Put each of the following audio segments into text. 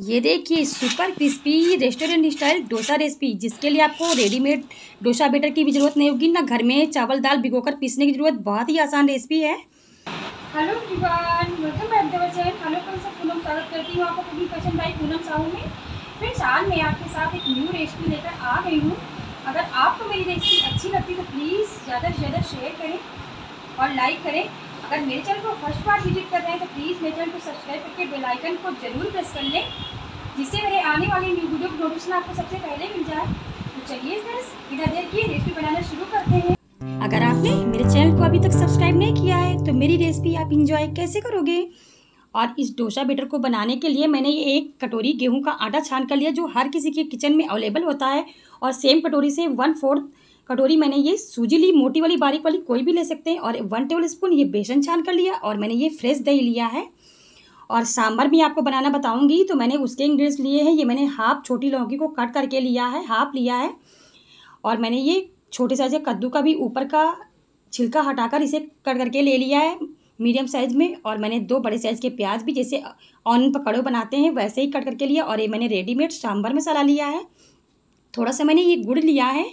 ये देखिए super crispy restaurant style dosa recipe जिसके लिए आपको रेडीमेड डोसा बेटर की भी ज़रूरत नहीं होगी ना घर में चावल दाल भिगोकर पीसने की ज़रूरत बहुत ही आसान रेसिपी है हेलो एवरीवन करती हूँ आपको में मैं आपके साथ एक न्यू रेसिपी लेकर आ गई हूँ अगर आपको मेरी रेसिपी अच्छी लगती है तो प्लीज़ ज़्यादा से ज़्यादा शेयर करें और लाइक करें अगर मेरे चैनल को फर्स्ट बार विजिट कर रहे हैं तो प्लीज़ मेरे चैनल को सब्सक्राइब करके बेल आइकन को जरूर प्रेस कर लें जिससे मेरे आने वाले न्यू वीडियो की नोटिफिकेशन आपको सबसे पहले मिल जाए तो चलिए फ्रेंड्स बिना देर किए रेसिपी बनाना शुरू करते हैं अगर आपने मेरे चैनल को अभी तक सब्सक्राइब नहीं किया है तो मेरी रेसिपी आप इंजॉय कैसे करोगे और इस डोसा बेटर को बनाने के लिए मैंने एक कटोरी गेहूं का आटा छान कर लिया जो हर किसी के किचन में अवेलेबल होता है और सेम कटोरी से वन फोर्थ कटोरी मैंने ये सूजी ली मोटी वाली बारीक वाली कोई भी ले सकते हैं और वन टेबल स्पून ये बेसन छान कर लिया और मैंने ये फ्रेश दही लिया है और सांभर भी आपको बनाना बताऊंगी तो मैंने उसके इंग्रेडिएंट्स लिए हैं ये मैंने हाफ छोटी लौकी को कट करके लिया है हाफ लिया है और मैंने ये छोटे साइज का कद्दू का भी ऊपर का छिलका हटाकर इसे कट करके ले लिया है मीडियम साइज़ में और मैंने दो बड़े साइज़ के प्याज भी जैसे ऑन पकौड़े बनाते हैं वैसे ही कट करके लिया और ये मैंने रेडीमेड सांभर मसाला लिया है थोड़ा सा मैंने ये गुड़ लिया है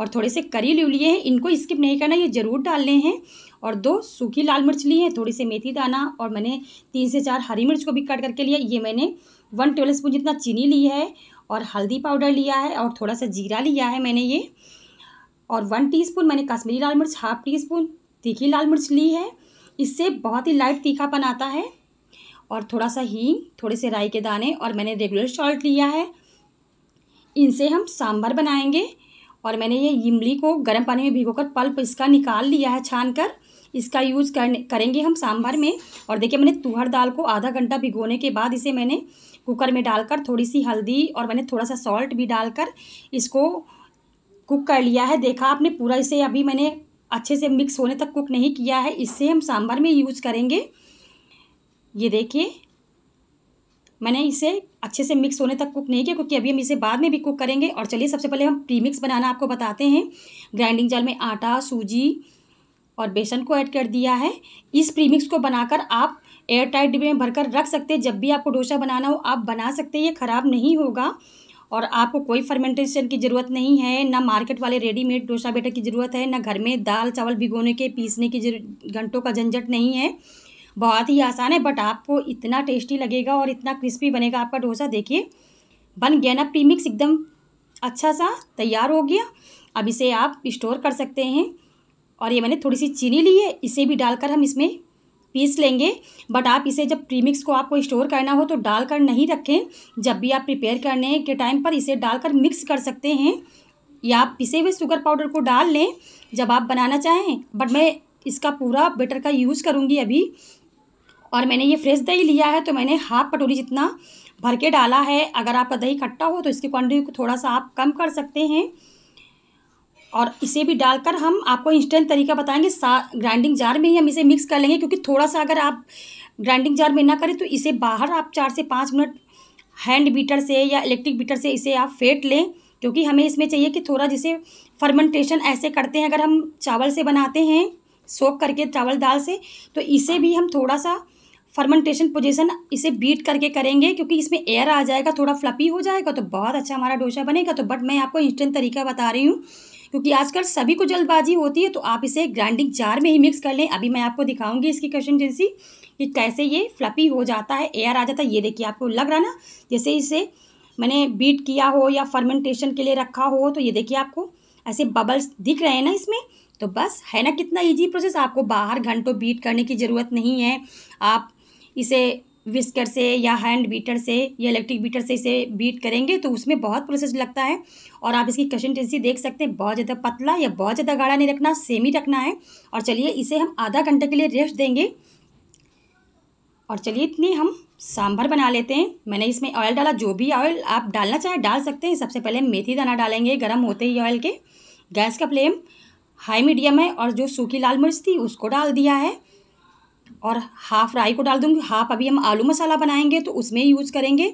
और थोड़े से करी लू लिए हैं इनको स्किप नहीं करना ये ज़रूर डालने हैं और दो सूखी लाल मिर्च ली है थोड़ी सी मेथी दाना और मैंने तीन से चार हरी मिर्च को भी कट करके लिया ये मैंने वन टेबल स्पून जितना चीनी ली है और हल्दी पाउडर लिया है और थोड़ा सा जीरा लिया है मैंने ये और वन टीस्पून मैंने कश्मीरी लाल मिर्च हाफ टी स्पून तीखी लाल मिर्च ली है इससे बहुत ही लाइट तीखापन आता है और थोड़ा सा हींग थोड़े से राई के दाने और मैंने रेगुलर सॉल्ट लिया है इनसे हम सांभर बनाएंगे और मैंने ये इमली को गर्म पानी में भिगोकर पल्प इसका निकाल लिया है छान कर इसका यूज़ करने करेंगे हम सांभर में और देखिए मैंने तुहर दाल को आधा घंटा भिगोने के बाद इसे मैंने कुकर में डालकर थोड़ी सी हल्दी और मैंने थोड़ा सा सॉल्ट भी डालकर इसको कुक कर लिया है देखा आपने पूरा इसे अभी मैंने अच्छे से मिक्स होने तक कुक नहीं किया है इससे हम सांभर में यूज़ करेंगे ये देखिए मैंने इसे अच्छे से मिक्स होने तक कुक नहीं किया क्योंकि अभी हम इसे बाद में भी कुक करेंगे और चलिए सबसे पहले हम प्रीमिक्स बनाना आपको बताते हैं ग्राइंडिंग जाल में आटा सूजी और बेसन को ऐड कर दिया है इस प्रीमिक्स को बनाकर आप एयर टाइट डिब्बे में भरकर रख सकते हैं जब भी आपको डोसा बनाना हो आप बना सकते हैं ये ख़राब नहीं होगा और आपको कोई फर्मेंटेशन की ज़रूरत नहीं है ना मार्केट वाले रेडीमेड डोसा बेटर की ज़रूरत है ना घर में दाल चावल भिगोने के पीसने की घंटों का झंझट नहीं है बहुत ही आसान है बट आपको इतना टेस्टी लगेगा और इतना क्रिस्पी बनेगा आपका डोसा देखिए बन गया ना प्रीमिक्स एकदम अच्छा सा तैयार हो गया अब इसे आप स्टोर कर सकते हैं और ये मैंने थोड़ी सी चीनी ली है इसे भी डालकर हम इसमें पीस लेंगे बट आप इसे जब प्रीमिक्स को आपको स्टोर करना हो तो डालकर नहीं रखें जब भी आप प्रिपेयर करने के टाइम पर इसे डालकर मिक्स कर सकते हैं या आप पिसे हुए शुगर पाउडर को डाल लें जब आप बनाना चाहें बट मैं इसका पूरा बेटर का यूज़ करूँगी अभी और मैंने ये फ्रेश दही लिया है तो मैंने हाफ कटोरी जितना भर के डाला है अगर आपका दही खट्टा हो तो इसकी क्वान्टिटी को थोड़ा सा आप कम कर सकते हैं और इसे भी डालकर हम आपको इंस्टेंट तरीका बताएंगे सा ग्राइंडिंग जार में ही हम इसे मिक्स कर लेंगे क्योंकि थोड़ा सा अगर आप ग्राइंडिंग जार में ना करें तो इसे बाहर आप चार से पाँच मिनट हैंड बीटर से या इलेक्ट्रिक बीटर से इसे आप फेंट लें क्योंकि हमें इसमें चाहिए कि थोड़ा जिसे फर्मेंटेशन ऐसे करते हैं अगर हम चावल से बनाते हैं सोख करके चावल दाल से तो इसे भी हम थोड़ा सा फर्मेंटेशन पोजीशन इसे बीट करके करेंगे क्योंकि इसमें एयर आ जाएगा थोड़ा फ्लपी हो जाएगा तो बहुत अच्छा हमारा डोसा बनेगा तो बट मैं आपको इंस्टेंट तरीका बता रही हूँ क्योंकि आजकल सभी को जल्दबाजी होती है तो आप इसे ग्राइंडिंग जार में ही मिक्स कर लें अभी मैं आपको दिखाऊंगी इसकी क्वेश्चन जैसी कि कैसे ये फ्लपी हो जाता है एयर आ जाता है ये देखिए आपको लग रहा ना जैसे इसे मैंने बीट किया हो या फर्मेंटेशन के लिए रखा हो तो ये देखिए आपको ऐसे बबल्स दिख रहे हैं ना इसमें तो बस है ना कितना इजी प्रोसेस आपको बाहर घंटों बीट करने की ज़रूरत नहीं है आप इसे विस्कर से या हैंड बीटर से या इलेक्ट्रिक बीटर से इसे बीट करेंगे तो उसमें बहुत प्रोसेस लगता है और आप इसकी कंसिस्टेंसी देख सकते हैं बहुत ज़्यादा पतला या बहुत ज़्यादा गाढ़ा नहीं रखना सेम ही रखना है और चलिए इसे हम आधा घंटे के लिए रेस्ट देंगे और चलिए इतनी हम सांभर बना लेते हैं मैंने इसमें ऑयल डाला जो भी ऑयल आप डालना चाहें डाल सकते हैं सबसे पहले मेथी दाना डालेंगे गर्म होते ही ऑयल के गैस का फ्लेम हाई मीडियम है और जो सूखी लाल मिर्च थी उसको डाल दिया है और हाफ़ राई को डाल दूँगी हाफ अभी हम आलू मसाला बनाएंगे तो उसमें यूज़ करेंगे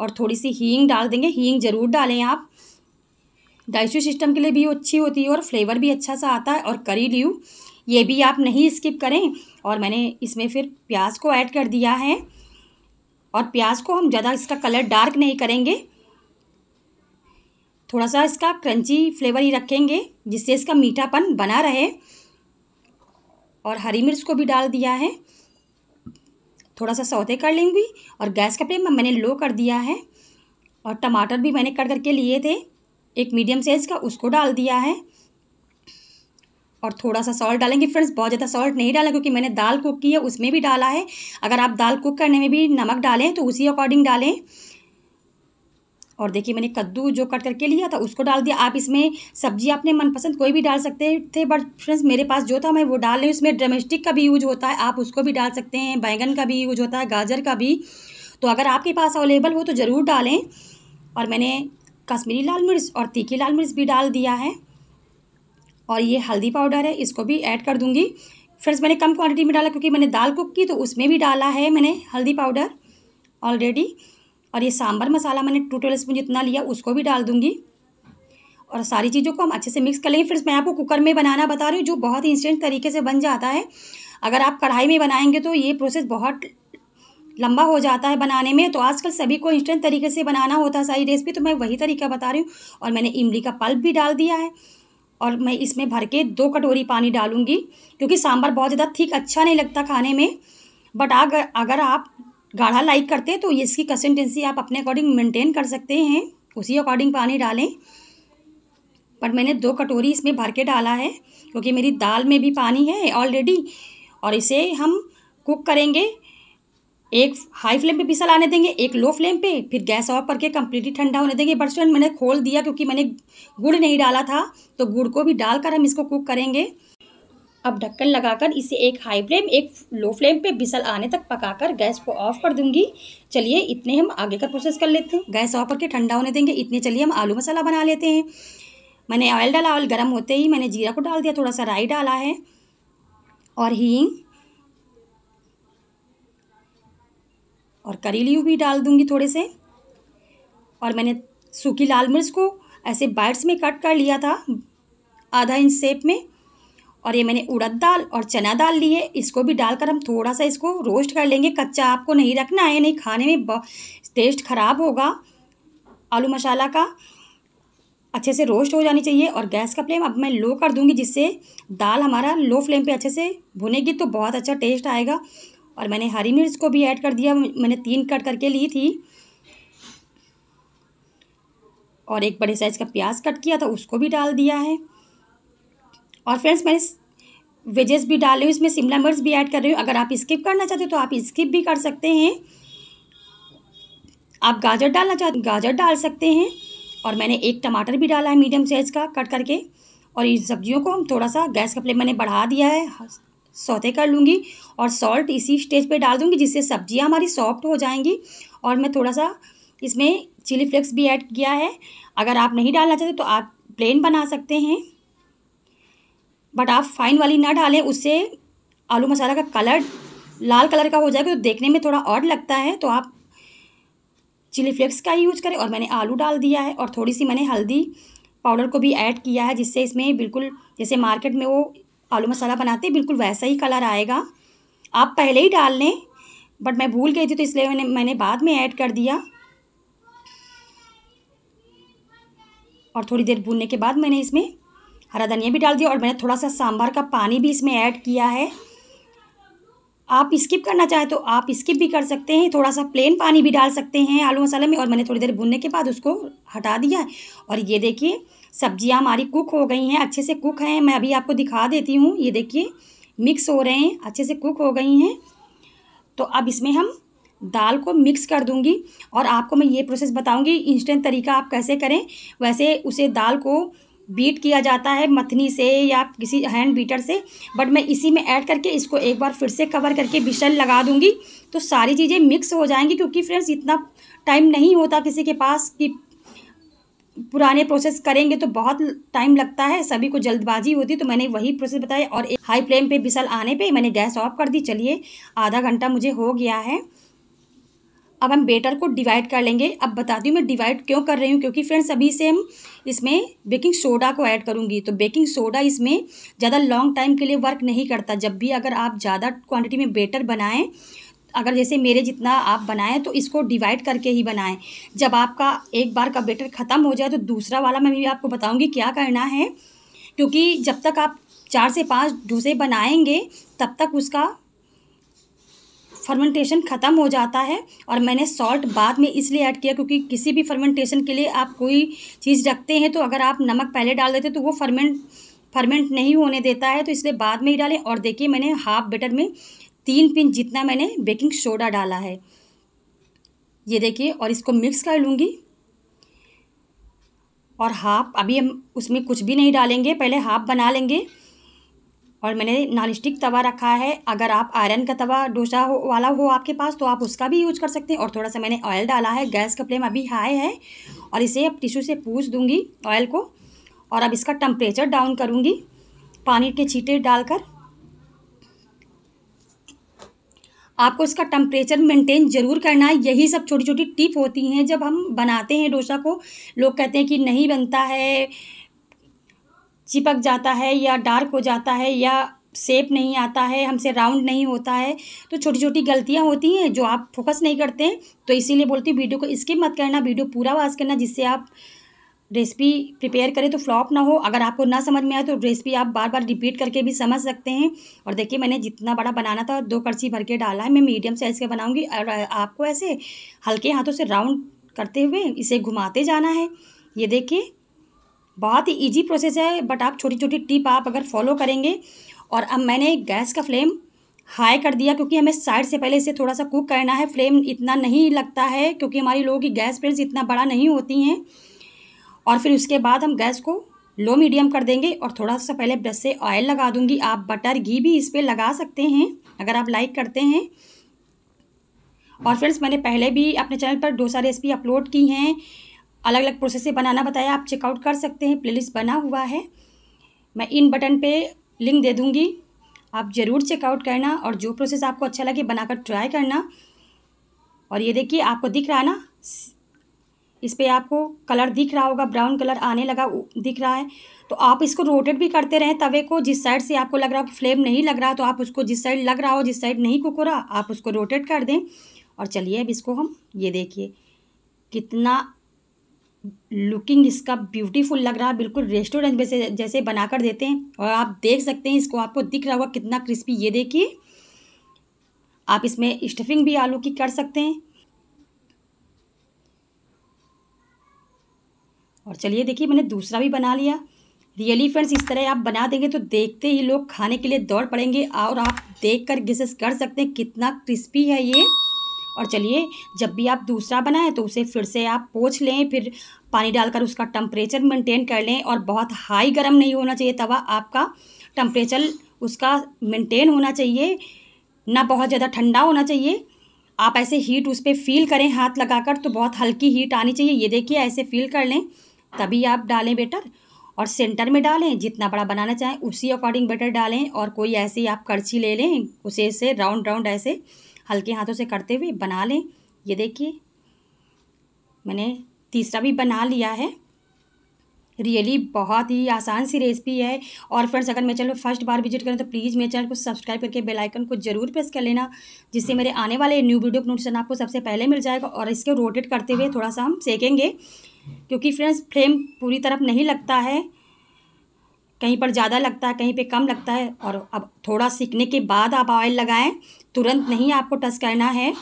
और थोड़ी सी हींग डाल देंगे हींग ज़रूर डालें आप डाइजेस्टिव सिस्टम के लिए भी अच्छी होती है और फ्लेवर भी अच्छा सा आता है और करी लीव ये भी आप नहीं स्किप करें और मैंने इसमें फिर प्याज को ऐड कर दिया है और प्याज को हम ज़्यादा इसका कलर डार्क नहीं करेंगे थोड़ा सा इसका क्रंची फ्लेवर ही रखेंगे जिससे इसका मीठापन बना रहे और हरी मिर्च को भी डाल दिया है थोड़ा सा सौते कर लेंगी और गैस का फ्लेम मैंने लो कर दिया है और टमाटर भी मैंने कट करके लिए थे एक मीडियम साइज़ का उसको डाल दिया है और थोड़ा सा सॉल्ट डालेंगे फ्रेंड्स बहुत ज़्यादा सॉल्ट नहीं डाला क्योंकि मैंने दाल कुक की है उसमें भी डाला है अगर आप दाल कुक करने में भी नमक डालें तो उसी अकॉर्डिंग डालें और देखिए मैंने कद्दू जो कट करके लिया था उसको डाल दिया आप इसमें सब्जी अपने मनपसंद कोई भी डाल सकते थे बट फ्रेंड्स मेरे पास जो था मैं वो डाल रही हूँ इसमें डोमेस्टिक का भी यूज होता है आप उसको भी डाल सकते हैं बैंगन का भी यूज होता है गाजर का भी तो अगर आपके पास अवेलेबल हो तो ज़रूर डालें और मैंने कश्मीरी लाल मिर्च और तीखी लाल मिर्च भी डाल दिया है और ये हल्दी पाउडर है इसको भी ऐड कर दूँगी फ्रेंड्स मैंने कम क्वांटिटी में डाला क्योंकि मैंने दाल कुक की तो उसमें भी डाला है मैंने हल्दी पाउडर ऑलरेडी और ये सांभर मसाला मैंने टू टेबल स्पून जितना लिया उसको भी डाल दूंगी और सारी चीज़ों को हम अच्छे से मिक्स कर लेंगे फिर मैं आपको कुकर में बनाना बता रही हूँ जो बहुत ही इंस्टेंट तरीके से बन जाता है अगर आप कढ़ाई में बनाएंगे तो ये प्रोसेस बहुत लंबा हो जाता है बनाने में तो आजकल सभी को इंस्टेंट तरीके से बनाना होता है सारी रेसिपी तो मैं वही तरीका बता रही हूँ और मैंने इमली का पल्प भी डाल दिया है और मैं इसमें भर के दो कटोरी पानी डालूंगी क्योंकि सांभर बहुत ज़्यादा ठीक अच्छा नहीं लगता खाने में बट अगर अगर आप गाढ़ा लाइक करते हैं तो इसकी कंसिस्टेंसी आप अपने अकॉर्डिंग मेंटेन कर सकते हैं उसी अकॉर्डिंग पानी डालें पर मैंने दो कटोरी इसमें भर के डाला है क्योंकि मेरी दाल में भी पानी है ऑलरेडी और इसे हम कुक करेंगे एक हाई फ्लेम पे पिसल आने देंगे एक लो फ्लेम पे फिर गैस ऑफ करके कम्प्लीटली ठंडा होने देंगे बट मैंने खोल दिया क्योंकि मैंने गुड़ नहीं डाला था तो गुड़ को भी डालकर हम इसको कुक करेंगे अब ढक्कन लगाकर इसे एक हाई फ्लेम एक लो फ्लेम पे बिसल आने तक पकाकर गैस को ऑफ कर दूंगी चलिए इतने हम आगे का प्रोसेस कर लेते हैं गैस ऑफ करके ठंडा होने देंगे इतने चलिए हम आलू मसाला बना लेते हैं मैंने ऑयल डाला ऑयल गर्म होते ही मैंने जीरा को डाल दिया थोड़ा सा राई डाला है और हींग और करी भी डाल दूँगी थोड़े से और मैंने सूखी लाल मिर्च को ऐसे बाइट्स में कट कर लिया था आधा इंच शेप में और ये मैंने उड़द दाल और चना दाल ली है इसको भी डालकर हम थोड़ा सा इसको रोस्ट कर लेंगे कच्चा आपको नहीं रखना है नहीं खाने में टेस्ट ख़राब होगा आलू मसाला का अच्छे से रोस्ट हो जानी चाहिए और गैस का फ्लेम अब मैं लो कर दूंगी जिससे दाल हमारा लो फ्लेम पे अच्छे से भुनेगी तो बहुत अच्छा टेस्ट आएगा और मैंने हरी मिर्च को भी ऐड कर दिया मैंने तीन कट करके ली थी और एक बड़े साइज़ का प्याज कट किया था उसको भी डाल दिया है और फ्रेंड्स मैंने वेजेस भी डाले हूँ इसमें शिमला मिर्च भी ऐड कर रही हूँ अगर आप स्किप करना चाहते हो तो आप स्किप भी कर सकते हैं आप गाजर डालना चाहते गाजर डाल सकते हैं और मैंने एक टमाटर भी डाला है मीडियम साइज़ का कट करके और इन सब्जियों को हम थोड़ा सा गैस का फ्लेम मैंने बढ़ा दिया है सौते कर लूँगी और सॉल्ट इसी स्टेज पे डाल दूँगी जिससे सब्जियाँ हमारी सॉफ्ट हो जाएंगी और मैं थोड़ा सा इसमें चिली फ्लेक्स भी ऐड किया है अगर आप नहीं डालना चाहते तो आप प्लेन बना सकते हैं बट आप फाइन वाली ना डालें उससे आलू मसाला का कलर लाल कलर का हो जाएगा तो देखने में थोड़ा ऑड लगता है तो आप चिली फ्लेक्स का ही यूज़ करें और मैंने आलू डाल दिया है और थोड़ी सी मैंने हल्दी पाउडर को भी ऐड किया है जिससे इसमें बिल्कुल जैसे मार्केट में वो आलू मसाला बनाते बिल्कुल वैसा ही कलर आएगा आप पहले ही डाल लें बट मैं भूल गई थी तो इसलिए मैंने मैंने बाद में ऐड कर दिया और थोड़ी देर भूनने के बाद मैंने इसमें हरा धनिया भी डाल दिया और मैंने थोड़ा सा सांभर का पानी भी इसमें ऐड किया है आप स्किप करना चाहें तो आप स्किप भी कर सकते हैं थोड़ा सा प्लेन पानी भी डाल सकते हैं आलू मसाले में और मैंने थोड़ी देर भुनने के बाद उसको हटा दिया और ये देखिए सब्जियां हमारी कुक हो गई हैं अच्छे से कुक हैं मैं अभी आपको दिखा देती हूँ ये देखिए मिक्स हो रहे हैं अच्छे से कुक हो गई हैं तो अब इसमें हम दाल को मिक्स कर दूँगी और आपको मैं ये प्रोसेस बताऊँगी इंस्टेंट तरीका आप कैसे करें वैसे उसे दाल को बीट किया जाता है मथनी से या किसी हैंड बीटर से बट मैं इसी में ऐड करके इसको एक बार फिर से कवर करके बिशल लगा दूंगी तो सारी चीज़ें मिक्स हो जाएंगी क्योंकि फ्रेंड्स इतना टाइम नहीं होता किसी के पास कि पुराने प्रोसेस करेंगे तो बहुत टाइम लगता है सभी को जल्दबाजी होती तो मैंने वही प्रोसेस बताया और एक हाई फ्लेम पर बिसल आने पर मैंने गैस ऑफ कर दी चलिए आधा घंटा मुझे हो गया है अब हम बेटर को डिवाइड कर लेंगे अब बता दूँ मैं डिवाइड क्यों कर रही हूँ क्योंकि फ्रेंड्स अभी से हम इसमें बेकिंग सोडा को ऐड करूँगी तो बेकिंग सोडा इसमें ज़्यादा लॉन्ग टाइम के लिए वर्क नहीं करता जब भी अगर आप ज़्यादा क्वांटिटी में बेटर बनाएँ अगर जैसे मेरे जितना आप बनाएं तो इसको डिवाइड करके ही बनाएं जब आपका एक बार का बेटर ख़त्म हो जाए तो दूसरा वाला मैं भी आपको बताऊंगी क्या करना है क्योंकि जब तक आप चार से पांच डोसे बनाएंगे तब तक उसका फर्मेंटेशन ख़त्म हो जाता है और मैंने सॉल्ट बाद में इसलिए ऐड किया क्योंकि किसी भी फर्मेंटेशन के लिए आप कोई चीज़ रखते हैं तो अगर आप नमक पहले डाल देते तो वो फर्मेंट फर्मेंट नहीं होने देता है तो इसलिए बाद में ही डालें और देखिए मैंने हाफ बेटर में तीन पिन जितना मैंने बेकिंग सोडा डाला है ये देखिए और इसको मिक्स कर लूँगी और हाफ अभी हम उसमें कुछ भी नहीं डालेंगे पहले हाफ बना लेंगे और मैंने नॉन स्टिक तवा रखा है अगर आप आयरन का तवा डोसा हो, वाला हो आपके पास तो आप उसका भी यूज कर सकते हैं और थोड़ा सा मैंने ऑयल डाला है गैस का फ्लेम अभी हाई है और इसे अब टिशू से पूछ दूँगी ऑयल को और अब इसका टम्परेचर डाउन करूँगी पानी के छीटे डालकर आपको इसका टम्परेचर मेंटेन जरूर करना है यही सब छोटी छोटी टिप होती हैं जब हम बनाते हैं डोसा को लोग कहते हैं कि नहीं बनता है चिपक जाता है या डार्क हो जाता है या शेप नहीं आता है हमसे राउंड नहीं होता है तो छोटी छोटी गलतियां होती हैं जो आप फोकस नहीं करते हैं तो इसीलिए बोलती हूँ वीडियो को स्किप मत करना वीडियो पूरा वाज करना जिससे आप रेसिपी प्रिपेयर करें तो फ्लॉप ना हो अगर आपको ना समझ में आए तो रेसिपी आप बार बार रिपीट करके भी समझ सकते हैं और देखिए मैंने जितना बड़ा बनाना था दो कर्ची भर के डाला है मैं मीडियम साइज़ का बनाऊँगी और आपको ऐसे हल्के हाथों से राउंड करते हुए इसे घुमाते जाना है ये देखिए बहुत ही ईजी प्रोसेस है बट आप छोटी छोटी टिप आप अगर फॉलो करेंगे और अब मैंने गैस का फ्लेम हाई कर दिया क्योंकि हमें साइड से पहले इसे थोड़ा सा कुक करना है फ्लेम इतना नहीं लगता है क्योंकि हमारी लोगों की गैस फ्रेंड्स इतना बड़ा नहीं होती हैं और फिर उसके बाद हम गैस को लो मीडियम कर देंगे और थोड़ा सा पहले ब्रश से ऑयल लगा दूंगी आप बटर घी भी इस पर लगा सकते हैं अगर आप लाइक करते हैं और फ्रेंड्स मैंने पहले भी अपने चैनल पर डोसा रेसिपी अपलोड की हैं अलग अलग प्रोसेस से बनाना बताया आप चेकआउट कर सकते हैं प्लेलिस्ट बना हुआ है मैं इन बटन पे लिंक दे दूँगी आप ज़रूर चेकआउट करना और जो प्रोसेस आपको अच्छा लगे बनाकर ट्राई करना और ये देखिए आपको दिख रहा है ना इस पर आपको कलर दिख रहा होगा ब्राउन कलर आने लगा दिख रहा है तो आप इसको रोटेट भी करते रहें तवे को जिस साइड से आपको लग रहा हो फ्लेम नहीं लग रहा तो आप उसको जिस साइड लग रहा हो जिस साइड नहीं कुक रहा आप उसको रोटेट कर दें और चलिए अब इसको हम ये देखिए कितना लुकिंग इसका ब्यूटीफुल लग रहा है बिल्कुल रेस्टोरेंट में से जैसे बनाकर देते हैं और आप देख सकते हैं इसको आपको दिख रहा होगा कितना क्रिस्पी ये देखिए आप इसमें स्टफिंग भी आलू की कर सकते हैं और चलिए देखिए मैंने दूसरा भी बना लिया रियली फ्रेंड्स इस तरह आप बना देंगे तो देखते ही लोग खाने के लिए दौड़ पड़ेंगे और आप देख कर गेसेस कर सकते हैं कितना क्रिस्पी है ये और चलिए जब भी आप दूसरा बनाएं तो उसे फिर से आप पोछ लें फिर पानी डालकर उसका टम्परेचर मेंटेन कर लें और बहुत हाई गर्म नहीं होना चाहिए तवा आपका टम्परेचर उसका मेंटेन होना चाहिए ना बहुत ज़्यादा ठंडा होना चाहिए आप ऐसे हीट उस पर फील करें हाथ लगाकर तो बहुत हल्की हीट आनी चाहिए ये देखिए ऐसे फील कर लें तभी आप डालें बेटर और सेंटर में डालें जितना बड़ा बनाना चाहें उसी अकॉर्डिंग बेटर डालें और कोई ऐसे आप करछी ले लें उसे ऐसे राउंड राउंड ऐसे हल्के हाथों से करते हुए बना लें ये देखिए मैंने तीसरा भी बना लिया है रियली बहुत ही आसान सी रेसिपी है और फ्रेंड्स अगर मेरे चैनल पर फर्स्ट बार विजिट करें तो प्लीज़ मेरे चैनल को सब्सक्राइब करके बेल आइकन को जरूर प्रेस कर लेना जिससे मेरे आने वाले न्यू वीडियो का नोटिफिकेशन आपको सबसे पहले मिल जाएगा और इसको रोटेट करते हुए थोड़ा सा हम सेकेंगे क्योंकि फ्रेंड्स फ्लेम पूरी तरफ नहीं लगता है कहीं पर ज़्यादा लगता है कहीं पे कम लगता है और अब थोड़ा सीखने के बाद आप ऑयल लगाएं तुरंत नहीं आपको टच करना है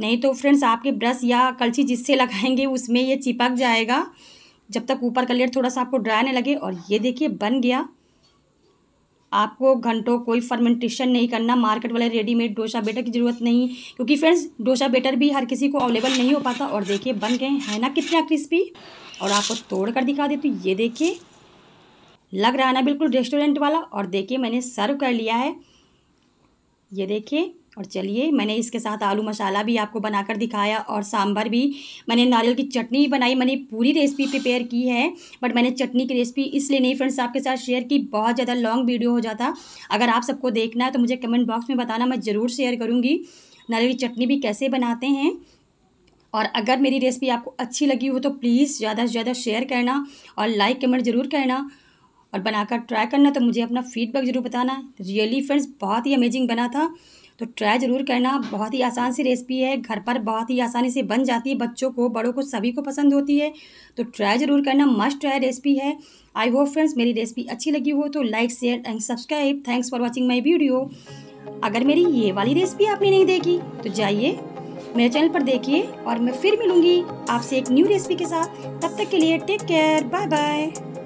नहीं तो फ्रेंड्स आपके ब्रश या कलची जिससे लगाएंगे उसमें ये चिपक जाएगा जब तक ऊपर का लेयर थोड़ा सा आपको ड्राई नहीं लगे और ये देखिए बन गया आपको घंटों कोई फर्मेंटेशन नहीं करना मार्केट वाले रेडीमेड डोसा बेटर की ज़रूरत नहीं क्योंकि फ्रेंड्स डोसा बेटर भी हर किसी को अवेलेबल नहीं हो पाता और देखिए बन गए हैं ना कितना क्रिस्पी और आपको तोड़ कर दिखा देती तो ये देखिए लग रहा है ना बिल्कुल रेस्टोरेंट वाला और देखिए मैंने सर्व कर लिया है ये देखिए और चलिए मैंने इसके साथ आलू मसाला भी आपको बनाकर दिखाया और सांभर भी मैंने नारियल की चटनी भी बनाई मैंने पूरी रेसिपी प्रिपेयर की है बट मैंने चटनी की रेसिपी इसलिए नहीं फ्रेंड्स आपके साथ शेयर की बहुत ज़्यादा लॉन्ग वीडियो हो जाता अगर आप सबको देखना है तो मुझे कमेंट बॉक्स में बताना मैं ज़रूर शेयर करूँगी नारियल की चटनी भी कैसे बनाते हैं और अगर मेरी रेसिपी आपको अच्छी लगी हो तो प्लीज़ ज़्यादा से ज़्यादा शेयर करना और लाइक कमेंट ज़रूर करना और बनाकर ट्राई करना तो मुझे अपना फीडबैक ज़रूर बताना रियली फ्रेंड्स बहुत ही अमेजिंग बना था तो ट्राई ज़रूर करना बहुत ही आसान सी रेसिपी है घर पर बहुत ही आसानी से बन जाती है बच्चों को बड़ों को सभी को पसंद होती है तो ट्राई ज़रूर करना मस्ट ट्राई रेसिपी है आई होप फ्रेंड्स मेरी रेसिपी अच्छी लगी हो तो like share and subscribe thanks for watching my video अगर मेरी ये वाली रेसिपी आपने नहीं देखी तो जाइए मेरे चैनल पर देखिए और मैं फिर मिलूँगी आपसे एक न्यू रेसिपी के साथ तब तक के लिए टेक केयर बाय बाय